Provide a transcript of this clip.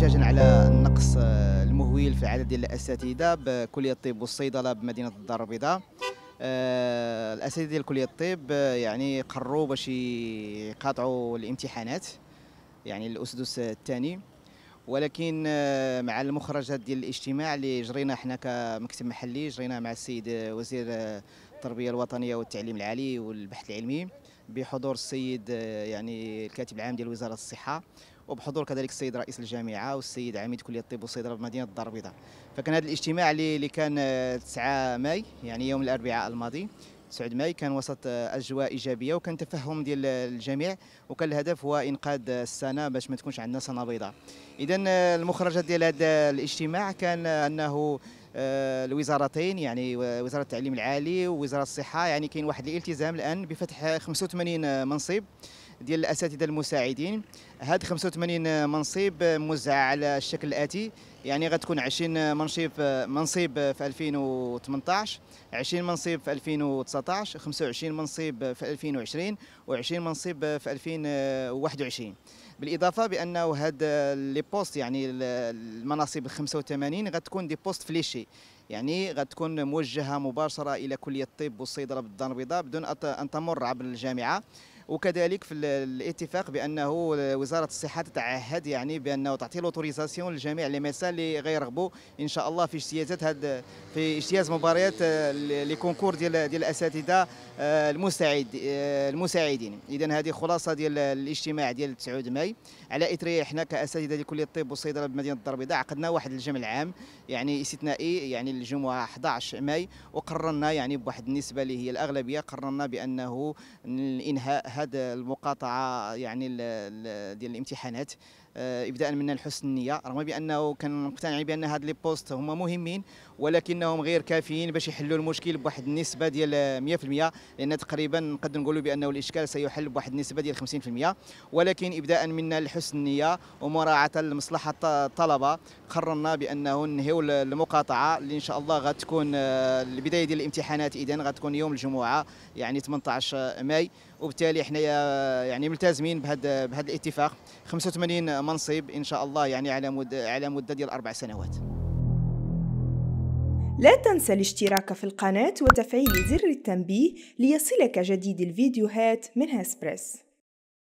احتجاجا على النقص آه، المهول في عدد ديال الاساتذه بكليه الطب والصيدله بمدينه الدار البيضاء آه، الاساتذه ديال كليه الطب آه، يعني قرروا باش يقاطعوا الامتحانات يعني الاسدس الثاني ولكن مع المخرجات ديال الاجتماع اللي جرينا حنا كمكتب محلي جرينا مع السيد وزير التربيه الوطنيه والتعليم العالي والبحث العلمي بحضور السيد يعني الكاتب العام ديال وزاره الصحه وبحضور كذلك السيد رئيس الجامعه والسيد عميد كليه الطب والصيدله بمدينه الدار البيضاء فكان هذا الاجتماع اللي كان 9 آه، ماي يعني يوم الاربعاء الماضي 9 ماي كان وسط آه، اجواء ايجابيه وكان تفهم ديال آه، الجميع وكان الهدف هو انقاذ السنه باش ما تكونش عندنا سنه بيضاء اذا المخرجات ديال هذا الاجتماع كان انه الوزارتين يعني وزاره التعليم العالي ووزاره الصحه يعني كاين واحد الالتزام الان بفتح 85 منصب ديال الاساتذه المساعدين هاد 85 منصب موزعه على الشكل الاتي يعني غتكون 20 منصب منصب في 2018 20 منصب في 2019 25 منصب في 2020 و20 منصب في 2021 بالاضافه بانه هاد لي بوست يعني المناصب 85 غتكون دي بوست فليشي يعني غتكون موجهه مباشره الى كليه الطب والصيدله بالدار البيضاء بدون ان تمر عبر الجامعه وكذلك في الاتفاق بانه وزاره الصحه تتعهد يعني بانه تعطي لوتوريزاسيون لجميع لي ميسان اللي غيرغبوا ان شاء الله في اجتيازات هاد في اجتياز مباريات آه، لي كونكور ديال ديال الاساتذه آه، المساعد آه، المساعدين اذا هذه خلاصه ديال الاجتماع ديال 9 ماي على اثر احنا كاساتذه ديال كليه الطب والصيدله بمدينه الدار البيضاء عقدنا واحد الجمع العام يعني استثنائي يعني الجمعه 11 ماي وقررنا يعني بواحد النسبه اللي هي الاغلبيه قررنا بانه انهاء هذه المقاطعه يعني ديال الامتحانات آه، ابداء من الحسن النيه رغم بانه مقتنع بان هاد لي بوست هما مهمين ولكنهم غير كافيين باش يحلوا المشكل بواحد النسبه ديال 100% لان تقريبا نقدر نقولوا بانه الاشكال سيحل بواحد النسبه ديال 50% ولكن ابداء من الحسن النيه ومراعاه لمصلحه الطلبه قررنا بانه ننهيو المقاطعه اللي ان شاء الله غتكون آه، البدايه ديال الامتحانات اذا غتكون يوم الجمعه يعني 18 ماي وبالتالي حنايا آه، يعني ملتزمين بهذا بهذا الاتفاق 85 منصب ان شاء الله يعني على مد على مده ديال اربع سنوات لا تنسى الاشتراك في القناه وتفعيل زر التنبيه ليصلك جديد الفيديوهات من هاسبريس